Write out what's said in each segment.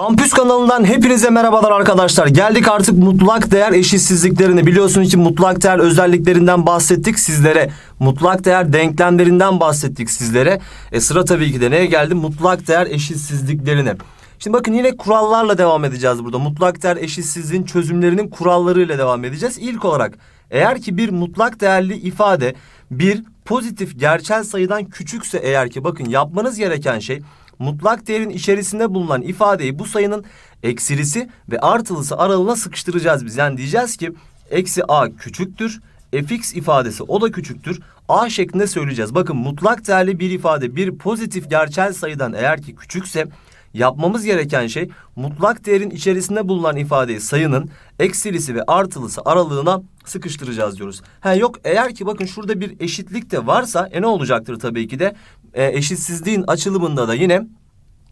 Kampüs kanalından hepinize merhabalar arkadaşlar. Geldik artık mutlak değer eşitsizliklerini. Biliyorsunuz ki mutlak değer özelliklerinden bahsettik sizlere. Mutlak değer denklemlerinden bahsettik sizlere. E sıra tabii ki de neye geldi? Mutlak değer eşitsizliklerine. Şimdi bakın yine kurallarla devam edeceğiz burada. Mutlak değer eşitsizliğin çözümlerinin kurallarıyla devam edeceğiz. İlk olarak eğer ki bir mutlak değerli ifade bir pozitif gerçel sayıdan küçükse eğer ki bakın yapmanız gereken şey mutlak değerin içerisinde bulunan ifadeyi bu sayının eksilisi ve artılısı aralığına sıkıştıracağız biz. Yani diyeceğiz ki eksi a küçüktür fx ifadesi o da küçüktür. A şeklinde söyleyeceğiz. Bakın mutlak değerli bir ifade bir pozitif gerçel sayıdan eğer ki küçükse yapmamız gereken şey mutlak değerin içerisinde bulunan ifadeyi sayının eksilisi ve artılısı aralığına sıkıştıracağız diyoruz. Ha yok eğer ki bakın şurada bir eşitlik de varsa e ne olacaktır tabii ki de e, eşitsizliğin açılımında da yine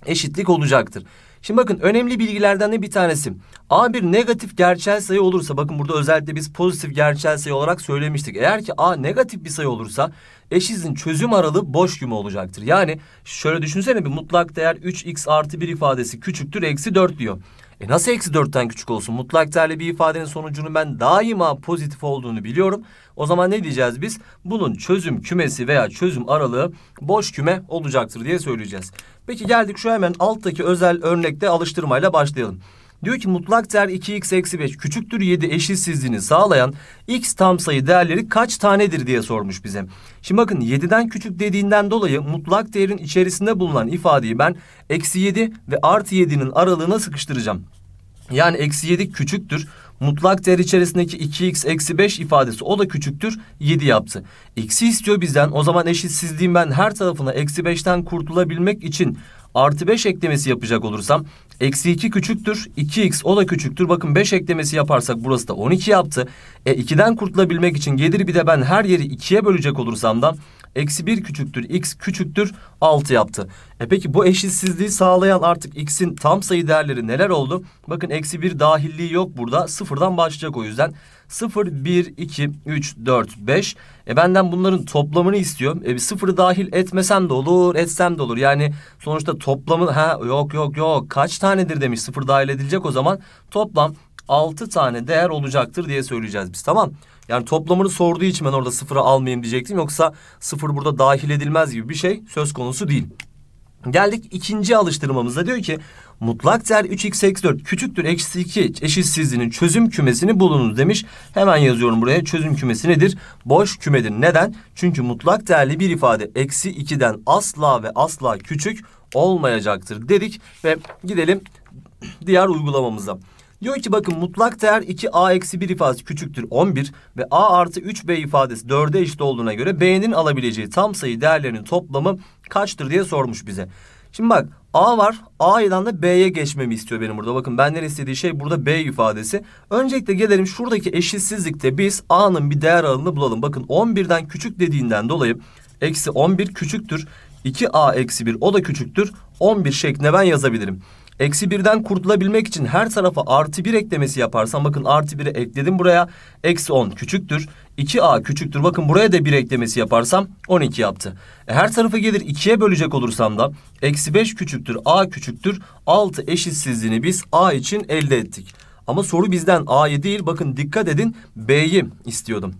eşitlik olacaktır. Şimdi bakın önemli bilgilerden de bir tanesi. A bir negatif gerçel sayı olursa bakın burada özellikle biz pozitif gerçel sayı olarak söylemiştik. Eğer ki A negatif bir sayı olursa eşitsin çözüm aralığı boş küme olacaktır. Yani şöyle düşünsene bir mutlak değer 3x artı 1 ifadesi küçüktür eksi 4 diyor. E nasıl eksi dörtten küçük olsun? Mutlak değerli bir ifadenin sonucunun ben daima pozitif olduğunu biliyorum. O zaman ne diyeceğiz biz? Bunun çözüm kümesi veya çözüm aralığı boş küme olacaktır diye söyleyeceğiz. Peki geldik şu hemen alttaki özel örnekte alıştırmayla başlayalım. Diyor ki mutlak değer 2x eksi 5 küçüktür 7 eşitsizliğini sağlayan x tam sayı değerleri kaç tanedir diye sormuş bize. Şimdi bakın 7'den küçük dediğinden dolayı mutlak değerin içerisinde bulunan ifadeyi ben eksi 7 ve artı 7'nin aralığına sıkıştıracağım. Yani eksi 7 küçüktür. Mutlak değer içerisindeki 2x eksi 5 ifadesi o da küçüktür 7 yaptı. X'i istiyor bizden o zaman eşitsizliğin ben her tarafına eksi 5'ten kurtulabilmek için artı 5 eklemesi yapacak olursam eksi 2 küçüktür 2x o da küçüktür. Bakın 5 eklemesi yaparsak burası da 12 yaptı. E 2'den kurtulabilmek için gelir bir de ben her yeri 2'ye bölecek olursam da eksi 1 küçüktür x küçüktür 6 yaptı. E peki bu eşitsizliği sağlayan artık x'in tam sayı değerleri neler oldu? Bakın eksi 1 dahilliği yok burada sıfırdan başlayacak o yüzden. 0, 1, 2, 3, 4, 5. E benden bunların toplamını istiyor. E bir sıfırı dahil etmesem de olur, etsem de olur. Yani sonuçta toplamı ha yok yok yok kaç tanedir demiş sıfır dahil edilecek o zaman toplam 6 tane değer olacaktır diye söyleyeceğiz biz tamam. Yani toplamını sorduğu için ben orada sıfıra almayayım diyecektim. Yoksa sıfır burada dahil edilmez gibi bir şey söz konusu değil. Geldik ikinci alıştırmamıza diyor ki mutlak değer 3x eksi 4 küçüktür eksi 2 eşitsizliğinin çözüm kümesini bulunuz demiş. Hemen yazıyorum buraya çözüm kümesi nedir? Boş kümedir. Neden? Çünkü mutlak değerli bir ifade eksi 2'den asla ve asla küçük olmayacaktır dedik ve gidelim diğer uygulamamıza. Diyor ki bakın mutlak değer 2a eksi 1 ifadesi küçüktür 11 ve a artı 3b ifadesi 4'e eşit olduğuna göre b'nin alabileceği tam sayı değerlerinin toplamı kaçtır diye sormuş bize. Şimdi bak A var. A'dan da B'ye geçmemi istiyor benim burada. Bakın benden istediği şey burada B ifadesi. Öncelikle gelelim şuradaki eşitsizlikte biz A'nın bir değer aralığını bulalım. Bakın 11'den küçük dediğinden dolayı eksi 11 küçüktür. 2A eksi 1 o da küçüktür. 11 şeklinde ben yazabilirim. Eksi 1'den kurtulabilmek için her tarafa artı 1 eklemesi yaparsam bakın artı 1'i ekledim buraya. Eksi 10 küçüktür. 2a küçüktür. Bakın buraya da bir eklemesi yaparsam 12 yaptı. E her tarafı gelir 2'ye bölecek olursam da eksi 5 küçüktür a küçüktür 6 eşitsizliğini biz a için elde ettik. Ama soru bizden a'yı değil bakın dikkat edin b'yi istiyordum.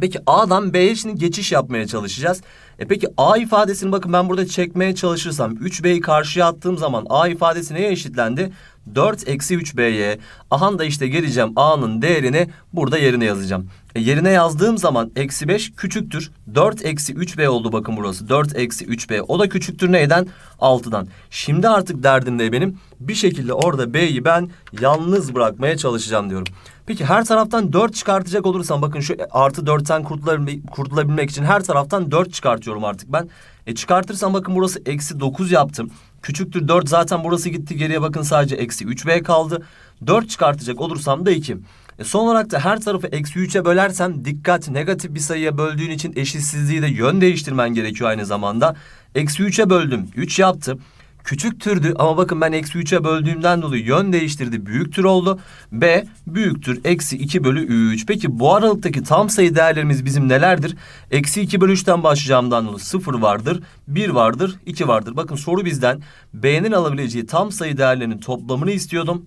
Peki A'dan B'ye şimdi geçiş yapmaya çalışacağız. E peki A ifadesini bakın ben burada çekmeye çalışırsam 3B'yi karşıya attığım zaman A ifadesi neye eşitlendi? 4 eksi 3b'ye ahan da işte geleceğim a'nın değerini burada yerine yazacağım. E, yerine yazdığım zaman eksi 5 küçüktür. 4 eksi 3b oldu bakın burası. 4 eksi 3b o da küçüktür neyden? 6'dan. Şimdi artık derdim de benim bir şekilde orada b'yi ben yalnız bırakmaya çalışacağım diyorum. Peki her taraftan 4 çıkartacak olursam bakın şu artı 4'ten kurtulabilmek için her taraftan 4 çıkartıyorum artık ben. E çıkartırsam bakın burası eksi 9 yaptım. Küçüktür 4 zaten burası gitti geriye bakın sadece eksi 3b kaldı. 4 çıkartacak olursam da 2. E son olarak da her tarafı eksi 3'e bölersen dikkat negatif bir sayıya böldüğün için eşitsizliği de yön değiştirmen gerekiyor aynı zamanda. Eksi 3'e böldüm 3 yaptı küçük türdü ama bakın ben eksi 3'e böldüğümden dolayı yön değiştirdi büyük tür oldu. B büyüktür eksi 2 bölü 3. Peki bu aralıktaki tam sayı değerlerimiz bizim nelerdir? Eksi 2 bölü 3'ten başlayacağımdan dolayı 0 vardır, 1 vardır, 2 vardır. Bakın soru bizden B'nin alabileceği tam sayı değerlerinin toplamını istiyordum.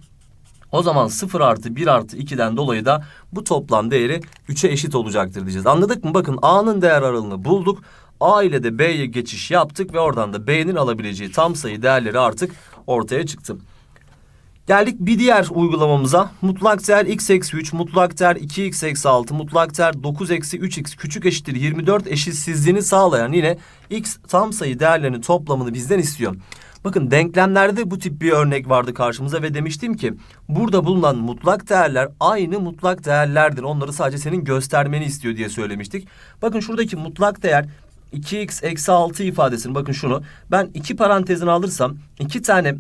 O zaman 0 artı 1 artı 2'den dolayı da bu toplam değeri 3'e eşit olacaktır diyeceğiz. Anladık mı? Bakın A'nın değer aralığını bulduk. A ile de B'ye geçiş yaptık ve oradan da B'nin alabileceği tam sayı değerleri artık ortaya çıktı. Geldik bir diğer uygulamamıza. Mutlak değer x eksi 3, mutlak değer 2 x eksi 6, mutlak değer 9 eksi 3 x küçük eşittir 24 eşitsizliğini sağlayan yine x tam sayı değerlerinin toplamını bizden istiyor. Bakın denklemlerde bu tip bir örnek vardı karşımıza ve demiştim ki burada bulunan mutlak değerler aynı mutlak değerlerdir. Onları sadece senin göstermeni istiyor diye söylemiştik. Bakın şuradaki mutlak değer 2x eksi 6 ifadesini bakın şunu. Ben iki parantezini alırsam iki tane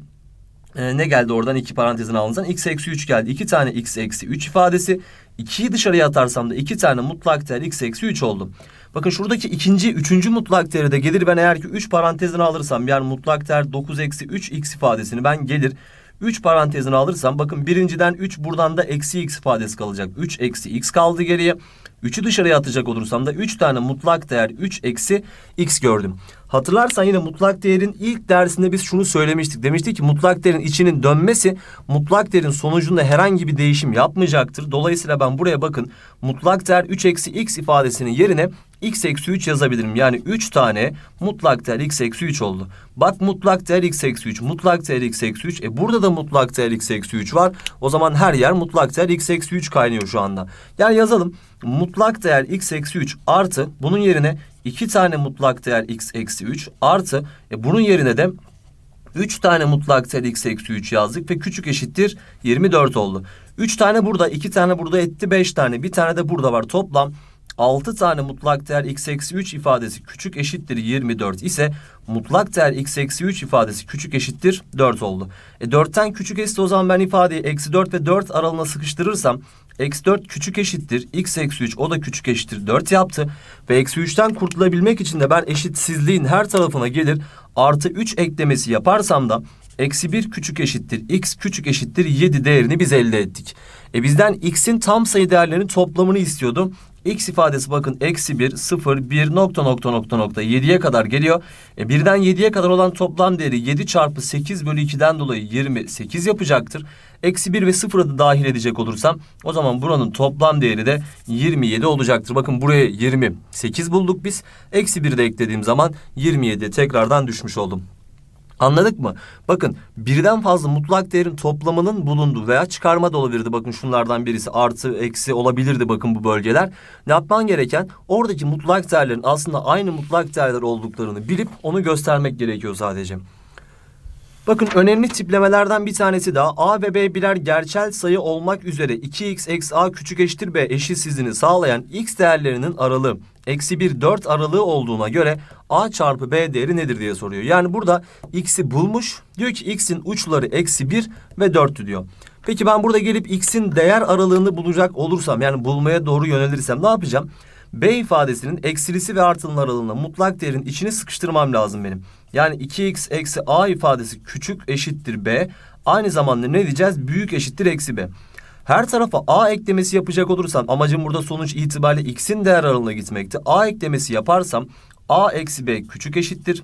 e, ne geldi oradan iki parantezin alınsan x eksi 3 geldi. iki tane x eksi 3 ifadesi. 2'yi dışarıya atarsam da iki tane mutlak değer x eksi 3 oldu. Bakın şuradaki ikinci, üçüncü mutlak değeri de gelir. Ben eğer ki 3 parantezini alırsam yani mutlak değer 9 eksi 3 x ifadesini ben gelir. 3 parantezini alırsam bakın birinciden 3 buradan da eksi x ifadesi kalacak. 3 eksi x kaldı geriye. 3'ü dışarıya atacak olursam da 3 tane mutlak değer 3 eksi x gördüm. Hatırlarsan yine mutlak değerin ilk dersinde biz şunu söylemiştik. Demiştik ki mutlak değerin içinin dönmesi mutlak değerin sonucunda herhangi bir değişim yapmayacaktır. Dolayısıyla ben buraya bakın mutlak değer 3 eksi x ifadesinin yerine x eksi 3 yazabilirim. Yani 3 tane mutlak değer x eksi 3 oldu. Bak mutlak değer x eksi 3, mutlak değer x eksi 3. E burada da mutlak değer x eksi 3 var. O zaman her yer mutlak değer x eksi 3 kaynıyor şu anda. Yani yazalım mutlak değer x eksi 3 artı bunun yerine 2 tane mutlak değer x eksi 3 artı e bunun yerine de 3 tane mutlak değer x eksi 3 yazdık ve küçük eşittir 24 oldu. 3 tane burada, 2 tane burada etti, 5 tane, bir tane de burada var. Toplam 6 tane mutlak değer x eksi 3 ifadesi küçük eşittir 24 ise mutlak değer x eksi 3 ifadesi küçük eşittir 4 oldu. E 4'ten küçük eşit o zaman ben ifadeyi eksi 4 ve 4 aralığına sıkıştırırsam eksi 4 küçük eşittir x eksi 3 o da küçük eşittir 4 yaptı. Ve eksi 3'ten kurtulabilmek için de ben eşitsizliğin her tarafına gelir artı 3 eklemesi yaparsam da eksi 1 küçük eşittir x küçük eşittir 7 değerini biz elde ettik. E bizden x'in tam sayı değerlerinin toplamını istiyordu. X ifadesi bakın eksi 1, 0, 1, nokta nokta nokta nokta 7'ye kadar geliyor. E 1'den 7'ye kadar olan toplam değeri 7 çarpı 8 bölü 2'den dolayı 28 yapacaktır. Eksi 1 ve 0'ı da dahil edecek olursam o zaman buranın toplam değeri de 27 olacaktır. Bakın buraya 28 bulduk biz. Eksi 1'i de eklediğim zaman 27 tekrardan düşmüş oldum. Anladık mı? Bakın birden fazla mutlak değerin toplamının bulunduğu veya çıkarma da olabilirdi. Bakın şunlardan birisi artı eksi olabilirdi bakın bu bölgeler. Ne yapman gereken oradaki mutlak değerlerin aslında aynı mutlak değerler olduklarını bilip onu göstermek gerekiyor sadece. Bakın önemli tiplemelerden bir tanesi daha A ve B birer gerçel sayı olmak üzere 2x eksi a küçük eşittir b eşitsizliğini sağlayan x değerlerinin aralığı eksi 1 4 aralığı olduğuna göre a çarpı b değeri nedir diye soruyor. Yani burada x'i bulmuş. Diyor ki x'in uçları eksi 1 ve 4'tü diyor. Peki ben burada gelip x'in değer aralığını bulacak olursam yani bulmaya doğru yönelirsem ne yapacağım? B ifadesinin eksilisi ve artının aralığında mutlak değerin içini sıkıştırmam lazım benim. Yani 2x eksi a ifadesi küçük eşittir b. Aynı zamanda ne diyeceğiz? Büyük eşittir eksi b. Her tarafa a eklemesi yapacak olursam amacım burada sonuç itibariyle x'in değer aralığına gitmekti. a eklemesi yaparsam a eksi b küçük eşittir.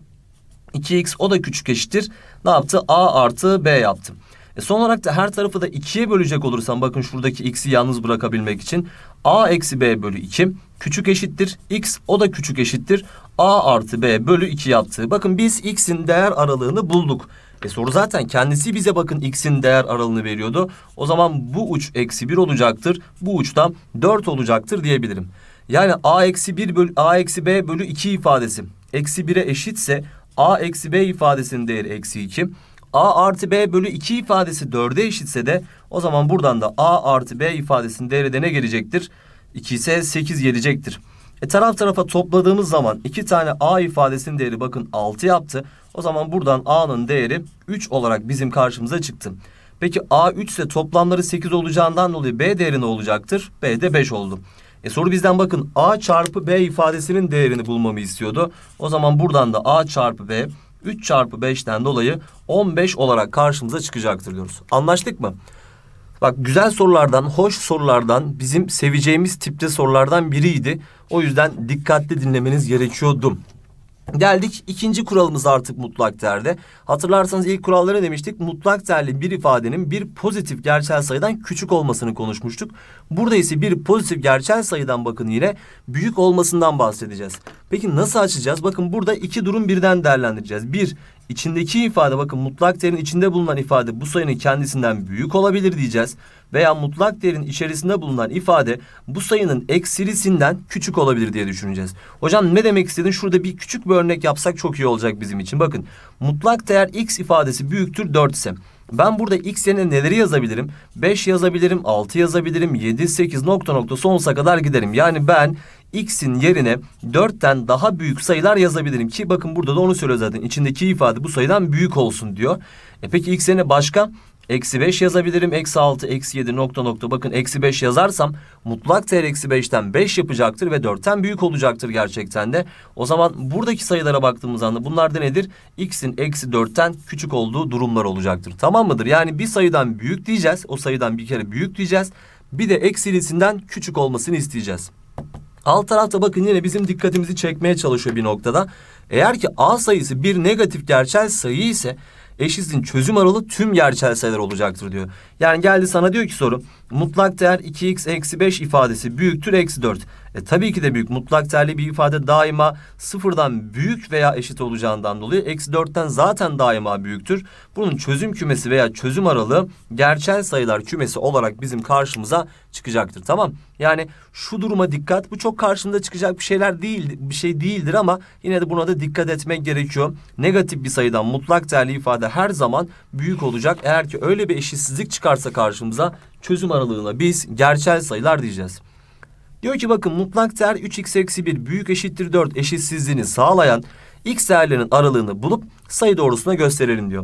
2x o da küçük eşittir. Ne yaptı? a artı b yaptım. E son olarak da her tarafı da 2'ye bölecek olursam bakın şuradaki x'i yalnız bırakabilmek için a eksi b bölü 2 küçük eşittir x o da küçük eşittir a artı b bölü 2 yaptı. Bakın biz x'in değer aralığını bulduk. E soru zaten kendisi bize bakın x'in değer aralığını veriyordu. O zaman bu uç eksi 1 olacaktır. Bu uçtan 4 olacaktır diyebilirim. Yani a eksi 1 bölü a eksi b bölü 2 ifadesi eksi 1'e eşitse a eksi b ifadesinin değeri eksi 2. a artı b bölü 2 ifadesi 4'e eşitse de o zaman buradan da a artı b ifadesinin değeri de ne gelecektir? 2 ise 8 gelecektir. E taraf tarafa topladığımız zaman iki tane a ifadesinin değeri bakın 6 yaptı. O zaman buradan A'nın değeri 3 olarak bizim karşımıza çıktı. Peki A 3 ise toplamları 8 olacağından dolayı B değeri ne olacaktır? B de 5 oldu. E soru bizden bakın A çarpı B ifadesinin değerini bulmamı istiyordu. O zaman buradan da A çarpı B 3 çarpı 5'ten dolayı 15 olarak karşımıza çıkacaktır diyoruz. Anlaştık mı? Bak güzel sorulardan, hoş sorulardan, bizim seveceğimiz tipte sorulardan biriydi. O yüzden dikkatli dinlemeniz gerekiyordu. Geldik ikinci kuralımız artık mutlak değerde. Hatırlarsanız ilk kuralları demiştik. Mutlak değerli bir ifadenin bir pozitif gerçel sayıdan küçük olmasını konuşmuştuk. Burada ise bir pozitif gerçel sayıdan bakın yine büyük olmasından bahsedeceğiz. Peki nasıl açacağız? Bakın burada iki durum birden değerlendireceğiz. Bir, içindeki ifade bakın mutlak değerin içinde bulunan ifade bu sayının kendisinden büyük olabilir diyeceğiz veya mutlak değerin içerisinde bulunan ifade bu sayının eksilisinden küçük olabilir diye düşüneceğiz. Hocam ne demek istedin? Şurada bir küçük bir örnek yapsak çok iyi olacak bizim için. Bakın mutlak değer x ifadesi büyüktür 4 ise ben burada x yerine neleri yazabilirim? 5 yazabilirim, 6 yazabilirim, 7, 8 nokta nokta sonsuza kadar giderim. Yani ben x'in yerine 4'ten daha büyük sayılar yazabilirim. Ki bakın burada da onu söylüyor zaten. İçindeki ifade bu sayıdan büyük olsun diyor. E peki x yerine başka Eksi 5 yazabilirim. Eksi 6, eksi 7 nokta nokta. Bakın eksi 5 yazarsam mutlak değer eksi 5'ten 5 yapacaktır ve 4'ten büyük olacaktır gerçekten de. O zaman buradaki sayılara baktığımız anda bunlar da nedir? X'in eksi 4'ten küçük olduğu durumlar olacaktır. Tamam mıdır? Yani bir sayıdan büyük diyeceğiz. O sayıdan bir kere büyük diyeceğiz. Bir de eksilisinden küçük olmasını isteyeceğiz. Alt tarafta bakın yine bizim dikkatimizi çekmeye çalışıyor bir noktada. Eğer ki A sayısı bir negatif gerçel sayı ise eşitsin çözüm aralığı tüm yerçel sayılar olacaktır diyor. Yani geldi sana diyor ki soru mutlak değer 2x eksi 5 ifadesi büyüktür eksi 4. E, tabii ki de büyük. Mutlak terli bir ifade daima sıfırdan büyük veya eşit olacağından dolayı eksi dörtten zaten daima büyüktür. Bunun çözüm kümesi veya çözüm aralığı gerçel sayılar kümesi olarak bizim karşımıza çıkacaktır. Tamam. Yani şu duruma dikkat. Bu çok karşında çıkacak bir şeyler değil, bir şey değildir ama yine de buna da dikkat etmek gerekiyor. Negatif bir sayıdan mutlak değerli ifade her zaman büyük olacak. Eğer ki öyle bir eşitsizlik çıkarsa karşımıza çözüm aralığına biz gerçel sayılar diyeceğiz. Diyor ki bakın mutlak değer 3x eksi 1 büyük eşittir 4 eşitsizliğini sağlayan x değerlerinin aralığını bulup sayı doğrusuna gösterelim diyor.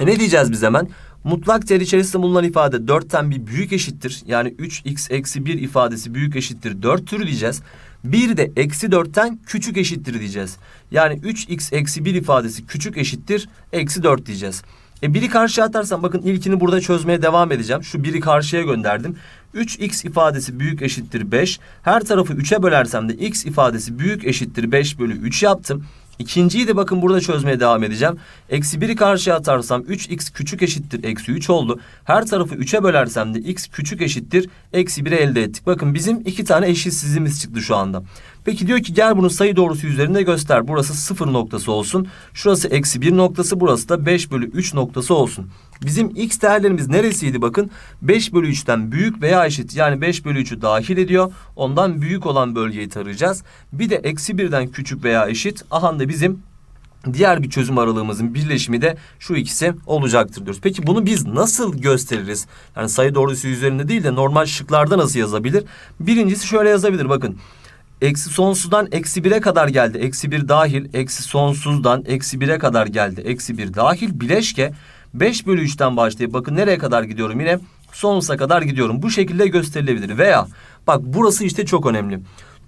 E ne diyeceğiz biz hemen? Mutlak değer içerisinde bulunan ifade 4'ten bir büyük eşittir. Yani 3x eksi 1 ifadesi büyük eşittir 4 tür diyeceğiz. Bir de eksi 4'ten küçük eşittir diyeceğiz. Yani 3x eksi 1 ifadesi küçük eşittir eksi 4 diyeceğiz. E biri karşıya atarsam bakın ilkini burada çözmeye devam edeceğim. Şu biri karşıya gönderdim. 3x ifadesi büyük eşittir 5. Her tarafı 3'e bölersem de x ifadesi büyük eşittir 5 bölü 3 yaptım. İkinciyi de bakın burada çözmeye devam edeceğim. Eksi 1'i karşıya atarsam 3x küçük eşittir eksi 3 oldu. Her tarafı 3'e bölersem de x küçük eşittir eksi 1'i elde ettik. Bakın bizim iki tane eşitsizliğimiz çıktı şu anda. Peki diyor ki gel bunu sayı doğrusu üzerinde göster. Burası sıfır noktası olsun. Şurası eksi bir noktası. Burası da 5 bölü 3 noktası olsun. Bizim x değerlerimiz neresiydi bakın. 5 bölü 3'ten büyük veya eşit yani 5 bölü 3'ü dahil ediyor. Ondan büyük olan bölgeyi tarayacağız. Bir de eksi birden küçük veya eşit. Aha da bizim Diğer bir çözüm aralığımızın birleşimi de şu ikisi olacaktır diyoruz. Peki bunu biz nasıl gösteririz? Yani sayı doğrusu üzerinde değil de normal şıklarda nasıl yazabilir? Birincisi şöyle yazabilir bakın. Eksi sonsuzdan eksi bire kadar geldi. Eksi bir dahil. Eksi sonsuzdan eksi bire kadar geldi. Eksi bir dahil. Bileşke 5 bölü 3'ten başlayıp bakın nereye kadar gidiyorum yine sonsuza kadar gidiyorum. Bu şekilde gösterilebilir. Veya bak burası işte çok önemli.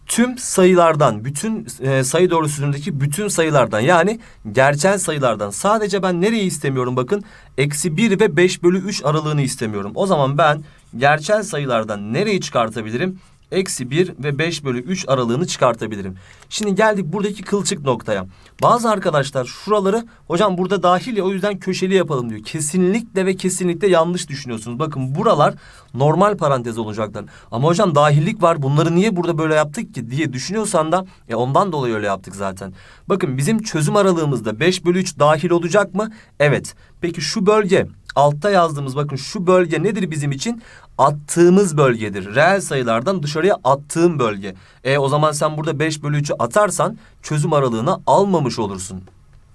Tüm sayılardan, bütün e, sayı doğrusundaki bütün sayılardan yani gerçel sayılardan sadece ben nereyi istemiyorum bakın. Eksi 1 ve 5 bölü 3 aralığını istemiyorum. O zaman ben gerçel sayılardan nereyi çıkartabilirim? eksi 1 ve 5 bölü 3 aralığını çıkartabilirim. Şimdi geldik buradaki kılçık noktaya. Bazı arkadaşlar şuraları hocam burada dahil ya o yüzden köşeli yapalım diyor. Kesinlikle ve kesinlikle yanlış düşünüyorsunuz. Bakın buralar normal parantez olacaklar. Ama hocam dahillik var bunları niye burada böyle yaptık ki diye düşünüyorsan da e ondan dolayı öyle yaptık zaten. Bakın bizim çözüm aralığımızda 5 bölü 3 dahil olacak mı? Evet. Peki şu bölge altta yazdığımız bakın şu bölge nedir bizim için? Attığımız bölgedir. Reel sayılardan dışarıya attığım bölge. E o zaman sen burada 5 bölü 3'ü atarsan çözüm aralığına almamış olursun.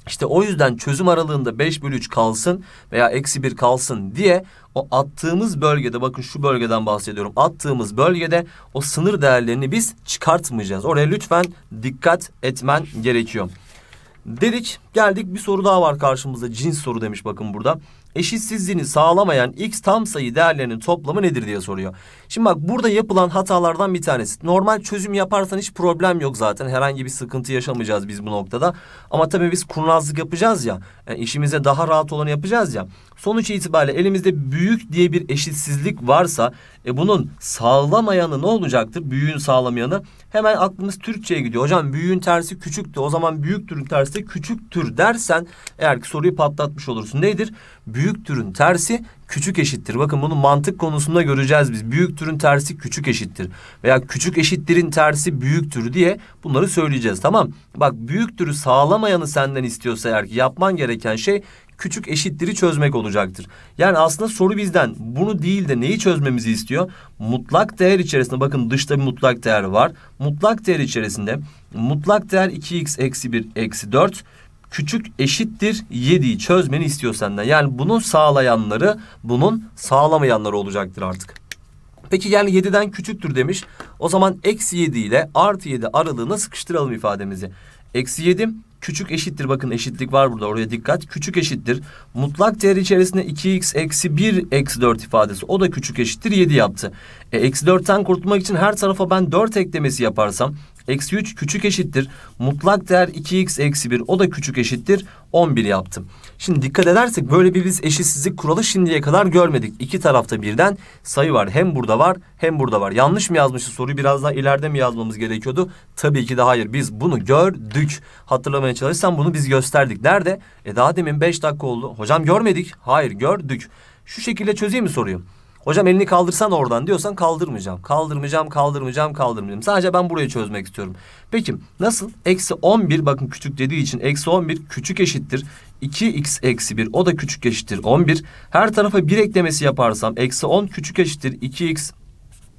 İşte o yüzden çözüm aralığında 5 bölü 3 kalsın veya eksi 1 kalsın diye o attığımız bölgede bakın şu bölgeden bahsediyorum. Attığımız bölgede o sınır değerlerini biz çıkartmayacağız. Oraya lütfen dikkat etmen gerekiyor. Dedik geldik bir soru daha var karşımızda cins soru demiş bakın burada eşitsizliğini sağlamayan x tam sayı değerlerinin toplamı nedir diye soruyor. Şimdi bak burada yapılan hatalardan bir tanesi. Normal çözüm yaparsan hiç problem yok zaten. Herhangi bir sıkıntı yaşamayacağız biz bu noktada. Ama tabii biz kurnazlık yapacağız ya. Yani e, işimize daha rahat olanı yapacağız ya. Sonuç itibariyle elimizde büyük diye bir eşitsizlik varsa e bunun sağlamayanı ne olacaktır? Büyüğün sağlamayanı. Hemen aklımız Türkçe'ye gidiyor. Hocam büyüğün tersi küçüktü. O zaman büyük türün tersi de küçüktür dersen eğer ki soruyu patlatmış olursun. Nedir? Büyük türün tersi küçük eşittir. Bakın bunu mantık konusunda göreceğiz biz. Büyük türün tersi küçük eşittir. Veya küçük eşittirin tersi büyük türü diye bunları söyleyeceğiz. Tamam. Bak büyük türü sağlamayanı senden istiyorsa eğer ki yapman gereken şey küçük eşittiri çözmek olacaktır. Yani aslında soru bizden bunu değil de neyi çözmemizi istiyor? Mutlak değer içerisinde bakın dışta bir mutlak değer var. Mutlak değer içerisinde mutlak değer 2x eksi 1 eksi 4 küçük eşittir 7'yi çözmeni istiyor senden. Yani bunun sağlayanları bunun sağlamayanları olacaktır artık. Peki yani 7'den küçüktür demiş. O zaman eksi 7 ile artı 7 aralığına sıkıştıralım ifademizi. Eksi 7 Küçük eşittir bakın eşitlik var burada oraya dikkat. Küçük eşittir. Mutlak değer içerisinde 2x eksi 1 eksi 4 ifadesi. O da küçük eşittir 7 yaptı. E, eksi 4'ten kurtulmak için her tarafa ben 4 eklemesi yaparsam Eksi 3 küçük eşittir. Mutlak değer 2x eksi 1 o da küçük eşittir. 11 yaptım. Şimdi dikkat edersek böyle bir biz eşitsizlik kuralı şimdiye kadar görmedik. İki tarafta birden sayı var. Hem burada var hem burada var. Yanlış mı yazmışız soruyu biraz daha ileride mi yazmamız gerekiyordu? Tabii ki de hayır. Biz bunu gördük. Hatırlamaya çalışsam bunu biz gösterdik. Nerede? E daha demin 5 dakika oldu. Hocam görmedik. Hayır gördük. Şu şekilde çözeyim mi soruyu? Hocam elini kaldırsan oradan diyorsan kaldırmayacağım. Kaldırmayacağım, kaldırmayacağım, kaldırmayacağım. Sadece ben burayı çözmek istiyorum. Peki nasıl? Eksi 11 bakın küçük dediği için eksi 11 küçük eşittir. 2x eksi 1 o da küçük eşittir 11. Her tarafa 1 eklemesi yaparsam eksi 10 küçük eşittir 2x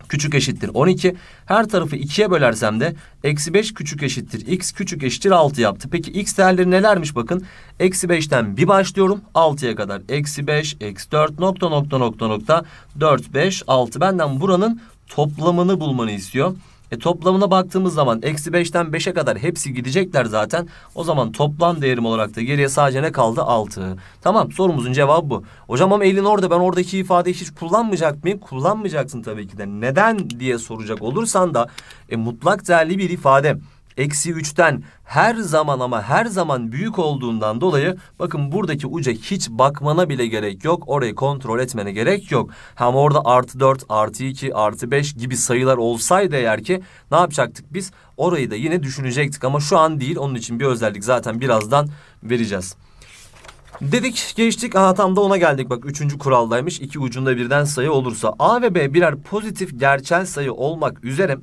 küçük eşittir 12. Her tarafı 2'ye bölersem de eksi 5 küçük eşittir x küçük eşittir 6 yaptı. Peki x değerleri nelermiş bakın. Eksi 5'ten bir başlıyorum 6'ya kadar. Eksi 5, eksi 4 nokta nokta nokta nokta 4, 5, 6. Benden buranın toplamını bulmanı istiyor. E toplamına baktığımız zaman eksi 5'ten 5'e kadar hepsi gidecekler zaten. O zaman toplam değerim olarak da geriye sadece ne kaldı? 6. Tamam sorumuzun cevabı bu. Hocam ama elin orada ben oradaki ifadeyi hiç kullanmayacak mıyım? Kullanmayacaksın tabii ki de. Neden diye soracak olursan da e, mutlak değerli bir ifade eksi 3'ten her zaman ama her zaman büyük olduğundan dolayı bakın buradaki uca hiç bakmana bile gerek yok. Orayı kontrol etmene gerek yok. Hem orada artı 4, artı 2, artı 5 gibi sayılar olsaydı eğer ki ne yapacaktık biz? Orayı da yine düşünecektik ama şu an değil. Onun için bir özellik zaten birazdan vereceğiz. Dedik geçtik aha tam da ona geldik bak üçüncü kuraldaymış iki ucunda birden sayı olursa A ve B birer pozitif gerçel sayı olmak üzere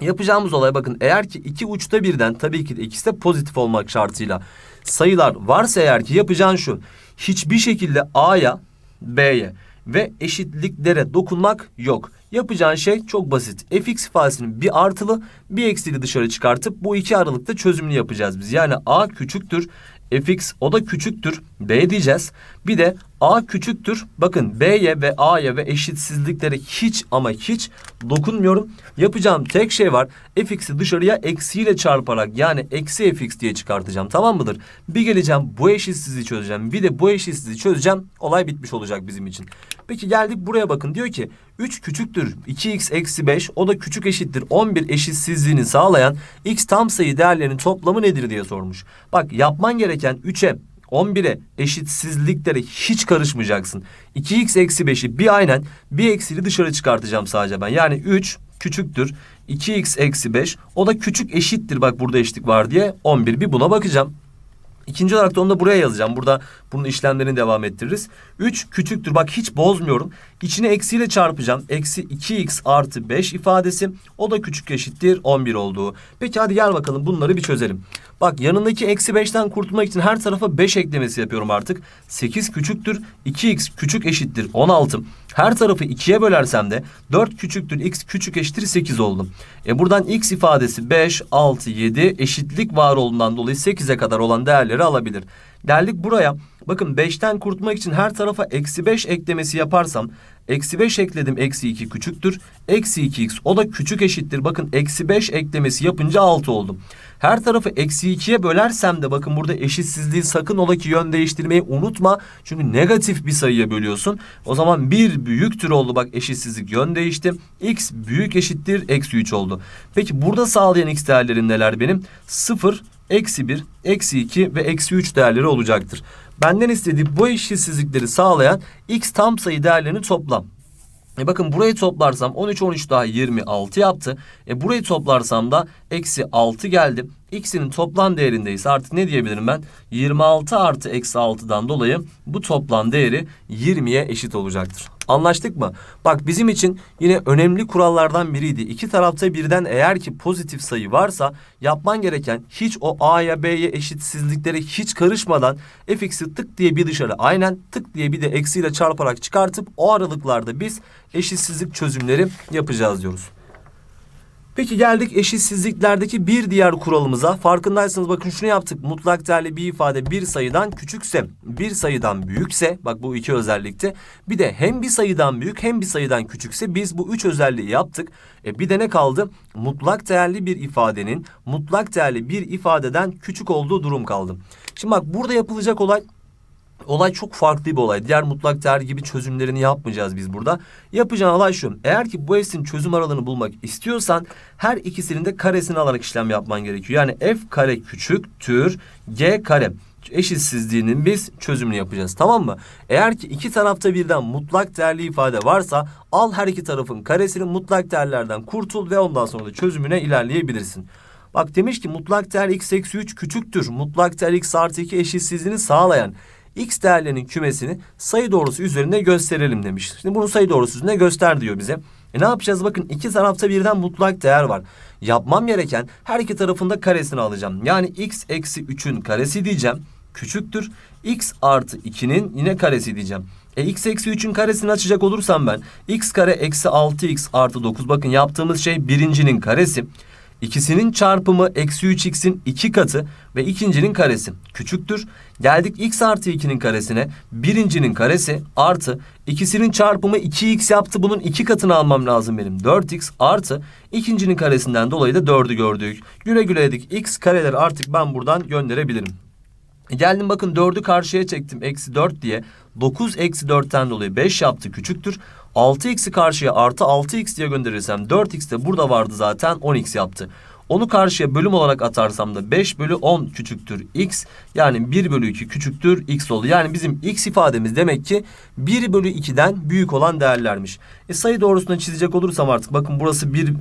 Yapacağımız olay bakın eğer ki iki uçta birden tabii ki de ikisi de pozitif olmak şartıyla sayılar varsa eğer ki yapacağın şu. Hiçbir şekilde A'ya, B'ye ve eşitliklere dokunmak yok. Yapacağın şey çok basit. fx ifadesinin bir artılı bir eksili dışarı çıkartıp bu iki aralıkta çözümünü yapacağız biz. Yani a küçüktür fx o da küçüktür b diyeceğiz. Bir de A küçüktür. Bakın B'ye ve A'ya ve eşitsizliklere hiç ama hiç dokunmuyorum. Yapacağım tek şey var. Fx'i dışarıya eksiyle çarparak yani eksi fx diye çıkartacağım. Tamam mıdır? Bir geleceğim bu eşitsizliği çözeceğim. Bir de bu eşitsizliği çözeceğim. Olay bitmiş olacak bizim için. Peki geldik buraya bakın. Diyor ki 3 küçüktür 2x eksi 5 o da küçük eşittir 11 eşitsizliğini sağlayan x tam sayı değerlerinin toplamı nedir diye sormuş. Bak yapman gereken 3'e 11'e eşitsizliklere hiç karışmayacaksın. 2x eksi 5'i bir aynen bir eksili dışarı çıkartacağım sadece ben. Yani 3 küçüktür 2x eksi 5 o da küçük eşittir bak burada eşitlik var diye 11 bir buna bakacağım. İkinci olarak da onu da buraya yazacağım. Burada bunun işlemlerini devam ettiririz. 3 küçüktür. Bak hiç bozmuyorum. İçine eksiyle çarpacağım. Eksi 2x artı 5 ifadesi. O da küçük eşittir 11 olduğu. Peki hadi gel bakalım bunları bir çözelim. Bak yanındaki eksi 5'ten kurtulmak için her tarafa 5 eklemesi yapıyorum artık. 8 küçüktür 2x küçük eşittir 16. Her tarafı 2'ye bölersem de 4 küçüktür x küçük eşittir 8 oldum. E buradan x ifadesi 5, 6, 7 eşitlik var olduğundan dolayı 8'e kadar olan değerleri alabilir. Geldik buraya. Bakın 5'ten kurtmak için her tarafa eksi 5 eklemesi yaparsam eksi 5 ekledim eksi 2 küçüktür. Eksi 2x o da küçük eşittir. Bakın eksi 5 eklemesi yapınca 6 oldum. Her tarafı eksi 2'ye bölersem de bakın burada eşitsizliği sakın ola ki yön değiştirmeyi unutma. Çünkü negatif bir sayıya bölüyorsun. O zaman 1 büyüktür oldu bak eşitsizlik yön değişti. x büyük eşittir eksi 3 oldu. Peki burada sağlayan x değerlerim neler benim? 0, eksi 1, eksi 2 ve eksi 3 değerleri olacaktır. Benden istediği bu eşitsizlikleri sağlayan x tam sayı değerlerini toplam. E bakın burayı toplarsam 13 13 daha 26 yaptı. E burayı toplarsam da eksi 6 geldi. X'inin toplam değerindeyse artık ne diyebilirim ben? 26 artı eksi 6'dan dolayı bu toplam değeri 20'ye eşit olacaktır. Anlaştık mı? Bak bizim için yine önemli kurallardan biriydi. İki tarafta birden eğer ki pozitif sayı varsa yapman gereken hiç o A'ya B'ye eşitsizliklere hiç karışmadan fx'i tık diye bir dışarı aynen tık diye bir de eksiyle çarparak çıkartıp o aralıklarda biz eşitsizlik çözümleri yapacağız diyoruz. Peki geldik eşitsizliklerdeki bir diğer kuralımıza. Farkındaysanız bakın şunu yaptık. Mutlak değerli bir ifade bir sayıdan küçükse, bir sayıdan büyükse, bak bu iki özellikte. Bir de hem bir sayıdan büyük hem bir sayıdan küçükse biz bu üç özelliği yaptık. E bir de ne kaldı? Mutlak değerli bir ifadenin mutlak değerli bir ifadeden küçük olduğu durum kaldı. Şimdi bak burada yapılacak olay Olay çok farklı bir olay. Diğer mutlak değer gibi çözümlerini yapmayacağız biz burada. Yapacağın olay şu. Eğer ki bu f'sin çözüm aralığını bulmak istiyorsan her ikisinin de karesini alarak işlem yapman gerekiyor. Yani f kare küçüktür g kare eşitsizliğinin biz çözümünü yapacağız tamam mı? Eğer ki iki tarafta birden mutlak değerli ifade varsa al her iki tarafın karesini mutlak değerlerden kurtul ve ondan sonra da çözümüne ilerleyebilirsin. Bak demiş ki mutlak değer x eksi 3 küçüktür. Mutlak değer x artı 2 eşitsizliğini sağlayan x değerlerinin kümesini sayı doğrusu üzerinde gösterelim demiş. Şimdi bunu sayı doğrusu üzerinde göster diyor bize. E ne yapacağız? Bakın iki tarafta birden mutlak değer var. Yapmam gereken her iki tarafında karesini alacağım. Yani x eksi 3'ün karesi diyeceğim. Küçüktür. x artı 2'nin yine karesi diyeceğim. E x eksi 3'ün karesini açacak olursam ben x kare eksi 6x artı 9 bakın yaptığımız şey birincinin karesi. İkisinin çarpımı eksi 3x'in 2 katı ve ikincinin karesi küçüktür. Geldik x artı 2'nin karesine. Birincinin karesi artı ikisinin çarpımı 2x yaptı. Bunun 2 katını almam lazım benim. 4x artı ikincinin karesinden dolayı da 4'ü gördük. Güle güle dedik x kareleri artık ben buradan gönderebilirim. E, geldim bakın 4'ü karşıya çektim. Eksi 4 diye. 9 eksi 4'ten dolayı 5 yaptı küçüktür. 6x'i karşıya artı 6x diye gönderirsem 4x de burada vardı zaten 10x yaptı. Onu karşıya bölüm olarak atarsam da 5 bölü 10 küçüktür x. Yani 1 bölü 2 küçüktür x oldu. Yani bizim x ifademiz demek ki 1 bölü 2'den büyük olan değerlermiş. E sayı doğrusuna çizecek olursam artık bakın burası 1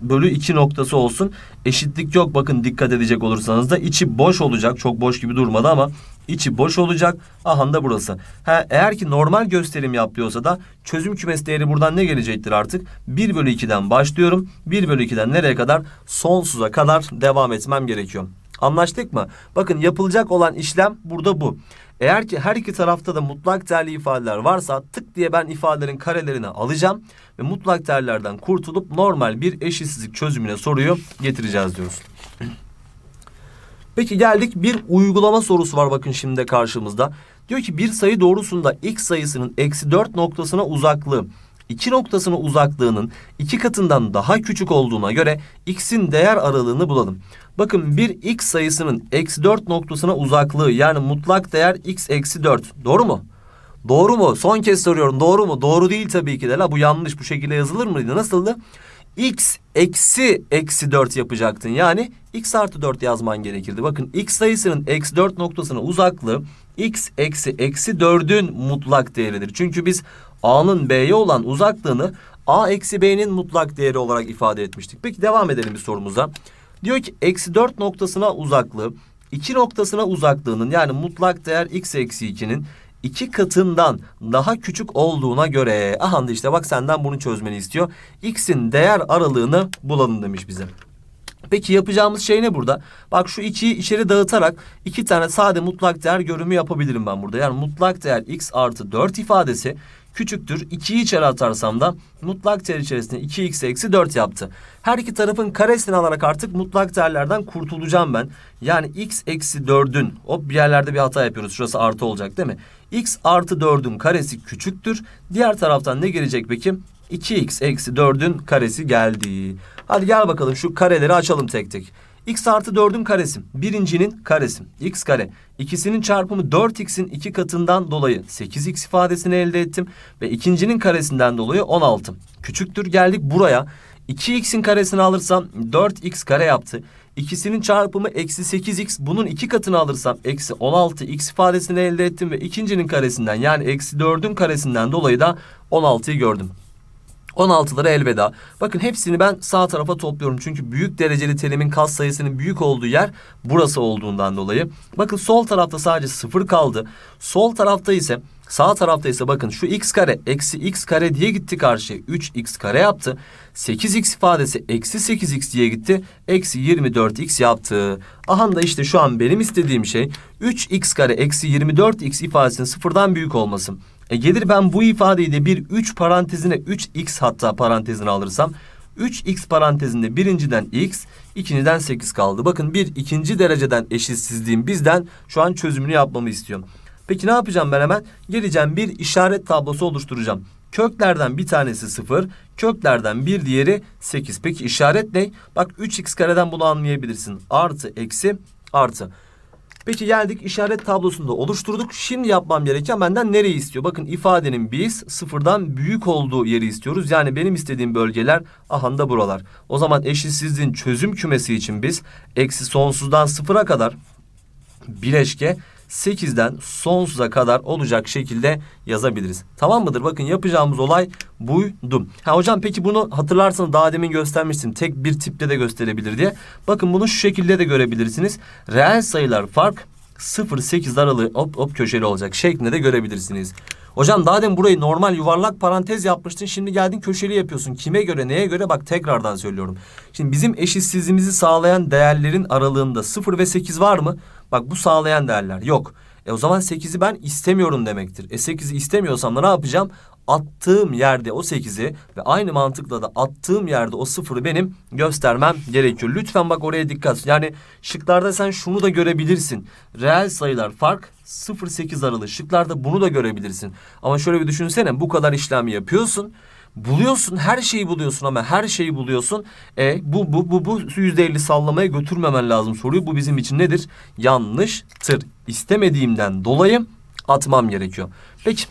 bölü 2 noktası olsun. Eşitlik yok bakın dikkat edecek olursanız da içi boş olacak. Çok boş gibi durmadı ama İçi boş olacak. Aha da burası. Ha, eğer ki normal gösterim yapıyorsa da çözüm kümesi değeri buradan ne gelecektir artık? 1 bölü 2'den başlıyorum. 1 bölü 2'den nereye kadar? Sonsuza kadar devam etmem gerekiyor. Anlaştık mı? Bakın yapılacak olan işlem burada bu. Eğer ki her iki tarafta da mutlak değerli ifadeler varsa tık diye ben ifadelerin karelerini alacağım. Ve mutlak değerlerden kurtulup normal bir eşitsizlik çözümüne soruyu getireceğiz diyoruz. Peki geldik bir uygulama sorusu var bakın şimdi karşımızda. Diyor ki bir sayı doğrusunda x sayısının eksi 4 noktasına uzaklığı 2 noktasına uzaklığının 2 katından daha küçük olduğuna göre x'in değer aralığını bulalım. Bakın bir x sayısının eksi 4 noktasına uzaklığı yani mutlak değer x eksi 4 doğru mu? Doğru mu? Son kez soruyorum doğru mu? Doğru değil tabii ki de la bu yanlış bu şekilde yazılır mıydı? Nasıldı? Nasıldı? x eksi eksi 4 yapacaktın. Yani x artı 4 yazman gerekirdi. Bakın x sayısının eksi 4 noktasına uzaklığı x eksi eksi 4'ün mutlak değeridir. Çünkü biz a'nın b'ye olan uzaklığını a eksi b'nin mutlak değeri olarak ifade etmiştik. Peki devam edelim bir sorumuza. Diyor ki eksi 4 noktasına uzaklığı 2 noktasına uzaklığının yani mutlak değer x eksi 2'nin iki katından daha küçük olduğuna göre... Aha işte bak senden bunu çözmeni istiyor. X'in değer aralığını bulalım demiş bize. Peki yapacağımız şey ne burada? Bak şu 2'yi içeri dağıtarak iki tane sade mutlak değer görümü yapabilirim ben burada. Yani mutlak değer x artı 4 ifadesi küçüktür. 2'yi içeri atarsam da mutlak değer içerisinde 2x eksi 4 yaptı. Her iki tarafın karesini alarak artık mutlak değerlerden kurtulacağım ben. Yani x eksi 4'ün hop bir yerlerde bir hata yapıyoruz. Şurası artı olacak değil mi? x artı 4'ün karesi küçüktür. Diğer taraftan ne gelecek peki? 2x eksi 4'ün karesi geldi. Hadi gel bakalım şu kareleri açalım tek tek x artı 4'ün karesi. Birincinin karesi. x kare. ikisinin çarpımı 4x'in iki katından dolayı 8x ifadesini elde ettim. Ve ikincinin karesinden dolayı 16. Küçüktür geldik buraya. 2x'in karesini alırsam 4x kare yaptı. İkisinin çarpımı eksi 8x bunun iki katını alırsam eksi 16x ifadesini elde ettim ve ikincinin karesinden yani eksi 4'ün karesinden dolayı da 16'yı gördüm. 16 lira elveda. Bakın hepsini ben sağ tarafa topluyorum. Çünkü büyük dereceli terimin kas sayısının büyük olduğu yer burası olduğundan dolayı. Bakın sol tarafta sadece 0 kaldı. Sol tarafta ise sağ tarafta ise bakın şu x kare eksi x kare diye gitti karşıya. 3x kare yaptı. 8x ifadesi eksi 8x diye gitti. Eksi 24x yaptı. Aha da işte şu an benim istediğim şey 3x kare eksi 24x ifadesinin sıfırdan büyük olmasın. E gelir ben bu ifadeyi de bir 3 parantezine 3x hatta parantezine alırsam 3x parantezinde birinciden x, ikinciden 8 kaldı. Bakın bir ikinci dereceden eşitsizliğin bizden şu an çözümünü yapmamı istiyorum. Peki ne yapacağım ben hemen? Geleceğim bir işaret tablosu oluşturacağım. Köklerden bir tanesi 0, köklerden bir diğeri 8. Peki işaret ne? Bak 3x kareden bunu anlayabilirsin. Artı, eksi, artı. Peki geldik işaret tablosunda oluşturduk. Şimdi yapmam gereken benden nereyi istiyor? Bakın ifadenin biz sıfırdan büyük olduğu yeri istiyoruz. Yani benim istediğim bölgeler ahanda buralar. O zaman eşitsizliğin çözüm kümesi için biz eksi sonsuzdan sıfıra kadar bileşke 8'den sonsuza kadar olacak şekilde yazabiliriz. Tamam mıdır? Bakın yapacağımız olay buydu. Ha hocam peki bunu hatırlarsanız daha demin göstermiştim. Tek bir tipte de gösterebilir diye. Bakın bunu şu şekilde de görebilirsiniz. Reel sayılar fark 0-8 aralığı hop hop köşeli olacak şeklinde de görebilirsiniz. Hocam daha demin burayı normal yuvarlak parantez yapmıştın. Şimdi geldin köşeli yapıyorsun. Kime göre neye göre bak tekrardan söylüyorum. Şimdi bizim eşitsizliğimizi sağlayan değerlerin aralığında 0 ve 8 var mı? Bak bu sağlayan değerler yok. E o zaman 8'i ben istemiyorum demektir. E 8'i istemiyorsam da ne yapacağım? Attığım yerde o 8'i ve aynı mantıkla da attığım yerde o 0'ı benim göstermem gerekiyor. Lütfen bak oraya dikkat. Yani şıklarda sen şunu da görebilirsin. Reel sayılar fark 0-8 aralığı. Şıklarda bunu da görebilirsin. Ama şöyle bir düşünsene bu kadar işlemi yapıyorsun. Buluyorsun her şeyi buluyorsun ama her şeyi buluyorsun. E, bu, bu, bu, bu yüzde elli sallamaya götürmemen lazım soruyu. Bu bizim için nedir? Yanlıştır. İstemediğimden dolayı atmam gerekiyor. Peki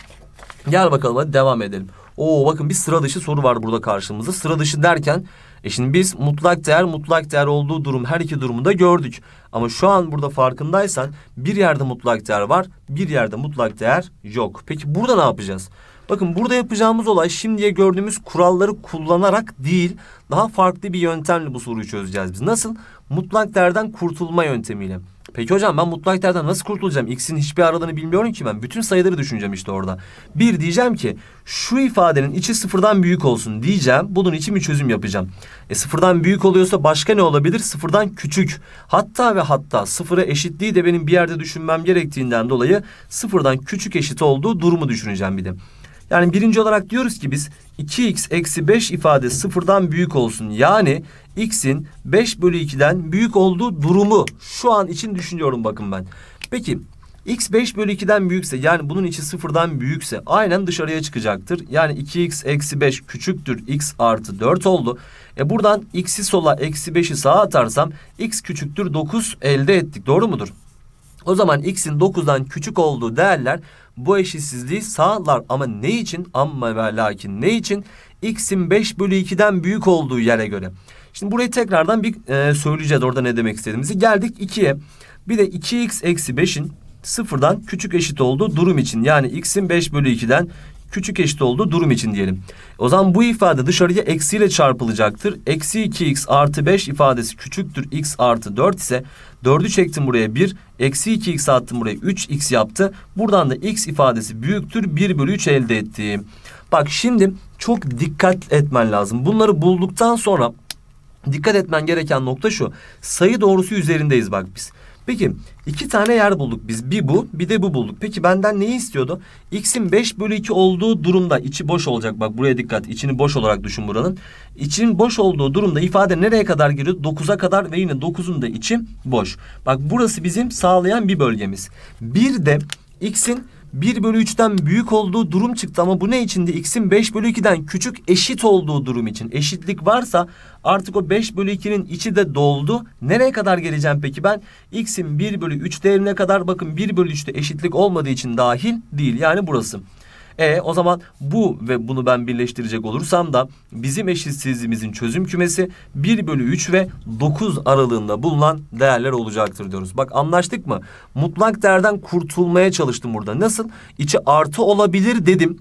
gel bakalım hadi devam edelim. Oo bakın bir sıra dışı soru var burada karşımızda. Sıra dışı derken e şimdi biz mutlak değer mutlak değer olduğu durum her iki durumu da gördük. Ama şu an burada farkındaysan bir yerde mutlak değer var bir yerde mutlak değer yok. Peki burada ne yapacağız? Bakın burada yapacağımız olay şimdiye gördüğümüz kuralları kullanarak değil, daha farklı bir yöntemle bu soruyu çözeceğiz biz. Nasıl? Mutlak değerden kurtulma yöntemiyle. Peki hocam ben mutlak değerden nasıl kurtulacağım? X'in hiçbir aralığını bilmiyorum ki ben. Bütün sayıları düşüneceğim işte orada. Bir diyeceğim ki şu ifadenin içi sıfırdan büyük olsun diyeceğim. Bunun için bir çözüm yapacağım. E sıfırdan büyük oluyorsa başka ne olabilir? Sıfırdan küçük. Hatta ve hatta sıfıra eşitliği de benim bir yerde düşünmem gerektiğinden dolayı sıfırdan küçük eşit olduğu durumu düşüneceğim bir de. Yani birinci olarak diyoruz ki biz 2x eksi 5 ifade sıfırdan büyük olsun. Yani x'in 5 bölü 2'den büyük olduğu durumu şu an için düşünüyorum bakın ben. Peki x 5 bölü 2'den büyükse yani bunun içi sıfırdan büyükse aynen dışarıya çıkacaktır. Yani 2x eksi 5 küçüktür x artı 4 oldu. E buradan x'i sola eksi 5'i sağa atarsam x küçüktür 9 elde ettik doğru mudur? O zaman x'in 9'dan küçük olduğu değerler bu eşitsizliği sağlar ama ne için? Amma ve lakin ne için? X'in 5 bölü 2'den büyük olduğu yere göre. Şimdi burayı tekrardan bir e, söyleyeceğiz orada ne demek istediğimizi. Geldik 2'ye. Bir de 2x eksi 5'in sıfırdan küçük eşit olduğu durum için. Yani x'in 5 bölü 2'den küçük eşit olduğu durum için diyelim. O zaman bu ifade dışarıya eksiyle çarpılacaktır. Eksi 2x artı 5 ifadesi küçüktür x artı 4 ise 4'ü çektim buraya 1. Eksi 2x attım buraya 3x yaptı. Buradan da x ifadesi büyüktür 1 bölü 3 elde ettim. Bak şimdi çok dikkat etmen lazım. Bunları bulduktan sonra dikkat etmen gereken nokta şu. Sayı doğrusu üzerindeyiz bak biz. Peki iki tane yer bulduk biz. Bir bu bir de bu bulduk. Peki benden neyi istiyordu? X'in 5 bölü 2 olduğu durumda içi boş olacak. Bak buraya dikkat. İçini boş olarak düşün buranın. İçinin boş olduğu durumda ifade nereye kadar geliyor? 9'a kadar ve yine 9'un da içi boş. Bak burası bizim sağlayan bir bölgemiz. Bir de X'in 1 bölü 3'ten büyük olduğu durum çıktı ama bu ne içindi? X'in 5 bölü 2'den küçük eşit olduğu durum için. Eşitlik varsa artık o 5 bölü 2'nin içi de doldu. Nereye kadar geleceğim peki ben? X'in 1 bölü 3 değerine kadar bakın 1 bölü 3'te eşitlik olmadığı için dahil değil. Yani burası. E o zaman bu ve bunu ben birleştirecek olursam da bizim eşitsizliğimizin çözüm kümesi 1 bölü 3 ve 9 aralığında bulunan değerler olacaktır diyoruz. Bak anlaştık mı? Mutlak değerden kurtulmaya çalıştım burada. Nasıl? İçi artı olabilir dedim.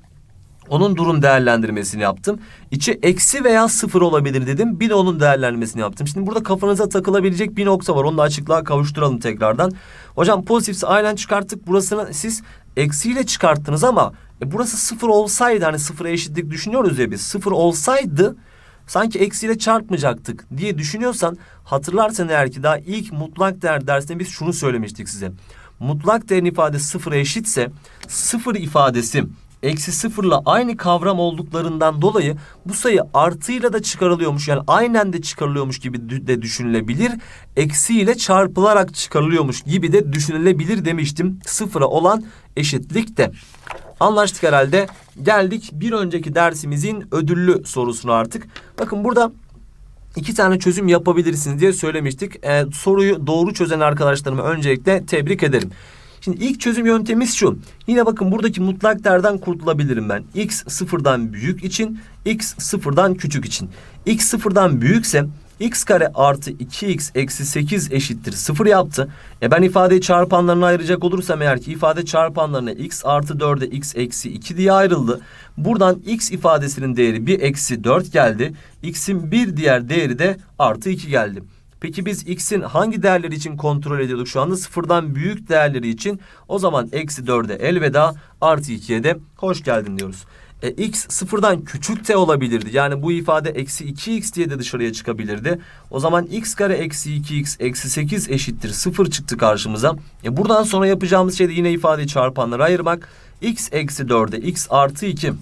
Onun durum değerlendirmesini yaptım. İçi eksi veya sıfır olabilir dedim. Bir de onun değerlendirmesini yaptım. Şimdi burada kafanıza takılabilecek bir nokta var. Onu da açıklığa kavuşturalım tekrardan. Hocam pozitifse aynen çıkarttık. Burasını siz eksiyle çıkarttınız ama e burası sıfır olsaydı hani sıfıra eşitlik düşünüyoruz ya biz. Sıfır olsaydı sanki eksiyle çarpmayacaktık diye düşünüyorsan hatırlarsan eğer ki daha ilk mutlak değer dersinde biz şunu söylemiştik size. Mutlak değerin ifadesi sıfıra eşitse sıfır ifadesi eksi sıfırla aynı kavram olduklarından dolayı bu sayı artıyla da çıkarılıyormuş. Yani aynen de çıkarılıyormuş gibi de düşünülebilir. Eksiyle çarpılarak çıkarılıyormuş gibi de düşünülebilir demiştim. Sıfıra olan eşitlikte. de. Anlaştık herhalde. Geldik bir önceki dersimizin ödüllü sorusuna artık. Bakın burada iki tane çözüm yapabilirsiniz diye söylemiştik. Ee, soruyu doğru çözen arkadaşlarımı öncelikle tebrik ederim. Şimdi ilk çözüm yöntemimiz şu. Yine bakın buradaki mutlak değerden kurtulabilirim ben. X sıfırdan büyük için, X sıfırdan küçük için. X sıfırdan büyükse x kare artı 2x eksi 8 eşittir 0 yaptı. E ben ifadeyi çarpanlarına ayıracak olursam eğer ki ifade çarpanlarına x artı 4'e x eksi 2 diye ayrıldı. Buradan x ifadesinin değeri 1 eksi 4 geldi. x'in bir diğer değeri de artı 2 geldi. Peki biz x'in hangi değerleri için kontrol ediyorduk şu anda? Sıfırdan büyük değerleri için o zaman eksi 4'e elveda artı 2'ye de hoş geldin diyoruz e, x sıfırdan küçük t olabilirdi. Yani bu ifade eksi 2x diye de dışarıya çıkabilirdi. O zaman x kare eksi 2x eksi 8 eşittir sıfır çıktı karşımıza. E, buradan sonra yapacağımız şey de yine ifadeyi çarpanlara ayırmak. x eksi 4'e x artı 2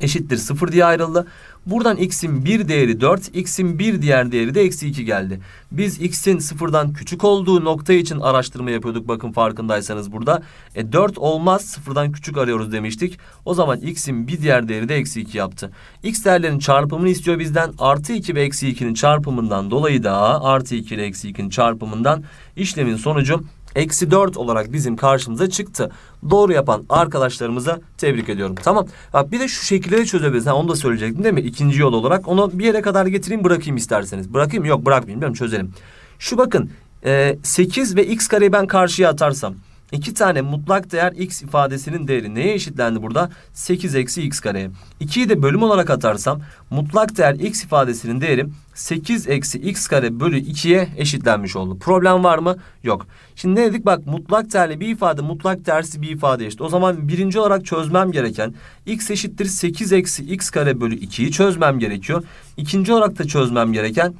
eşittir sıfır diye ayrıldı. Buradan x'in bir değeri 4, x'in bir diğer değeri de eksi 2 geldi. Biz x'in sıfırdan küçük olduğu nokta için araştırma yapıyorduk bakın farkındaysanız burada. E 4 olmaz sıfırdan küçük arıyoruz demiştik. O zaman x'in bir diğer değeri de eksi 2 yaptı. x değerlerinin çarpımını istiyor bizden. Artı 2 ve eksi 2'nin çarpımından dolayı da artı 2 ile eksi 2'nin çarpımından işlemin sonucu Eksi 4 olarak bizim karşımıza çıktı. Doğru yapan arkadaşlarımıza tebrik ediyorum. Tamam. Bak bir de şu şekilde de çözebiliriz. Ha, onu da söyleyecektim değil mi? İkinci yol olarak. Onu bir yere kadar getireyim bırakayım isterseniz. Bırakayım Yok bırakmayayım. Bilmiyorum çözelim. Şu bakın. E, 8 ve x kareyi ben karşıya atarsam. İki tane mutlak değer x ifadesinin değeri neye eşitlendi burada? 8 eksi x kareye. 2'yi de bölüm olarak atarsam mutlak değer x ifadesinin değeri 8 eksi x kare bölü 2'ye eşitlenmiş oldu. Problem var mı? Yok. Şimdi ne dedik? Bak mutlak değerli bir ifade mutlak tersi bir ifade eşit. O zaman birinci olarak çözmem gereken x eşittir 8 eksi x kare bölü 2'yi çözmem gerekiyor. İkinci olarak da çözmem gereken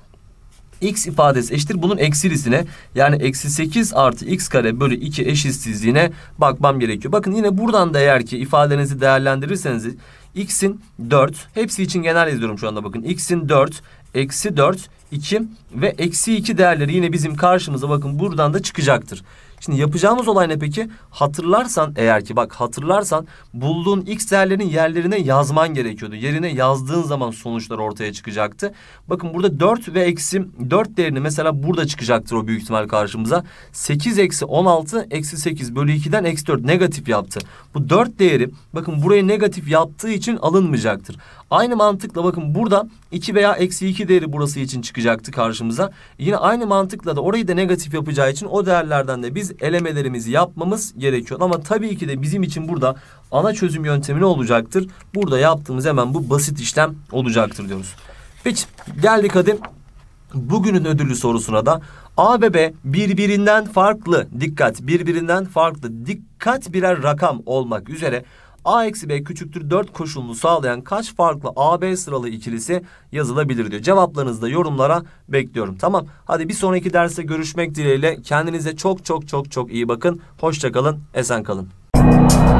x ifadesi eşittir bunun eksilisine yani eksi 8 artı x kare bölü 2 eşitsizliğine bakmam gerekiyor. Bakın yine buradan da eğer ki ifadenizi değerlendirirseniz x'in 4 hepsi için genel yazıyorum şu anda bakın x'in 4 eksi 4 2 ve eksi 2 değerleri yine bizim karşımıza bakın buradan da çıkacaktır. Şimdi yapacağımız olay ne peki? Hatırlarsan eğer ki bak hatırlarsan bulduğun x değerlerin yerlerine yazman gerekiyordu. Yerine yazdığın zaman sonuçlar ortaya çıkacaktı. Bakın burada 4 ve eksi 4 değerini mesela burada çıkacaktır o büyük ihtimal karşımıza. 8 eksi 16 eksi 8 bölü 2'den eksi 4 negatif yaptı. Bu 4 değeri bakın burayı negatif yaptığı için alınmayacaktır. Aynı mantıkla bakın burada 2 veya eksi 2 değeri burası için çıkacaktı karşımıza. Yine aynı mantıkla da orayı da negatif yapacağı için o değerlerden de biz etmemiz, elemelerimizi yapmamız gerekiyor. Ama tabii ki de bizim için burada ana çözüm yöntemi ne olacaktır? Burada yaptığımız hemen bu basit işlem olacaktır diyoruz. Peki geldik hadi bugünün ödüllü sorusuna da A ve B birbirinden farklı dikkat birbirinden farklı dikkat birer rakam olmak üzere A eksi B küçüktür 4 koşulunu sağlayan kaç farklı AB sıralı ikilisi yazılabilir diyor. Cevaplarınızı da yorumlara bekliyorum. Tamam hadi bir sonraki derste görüşmek dileğiyle. Kendinize çok çok çok çok iyi bakın. Hoşçakalın. Esen kalın.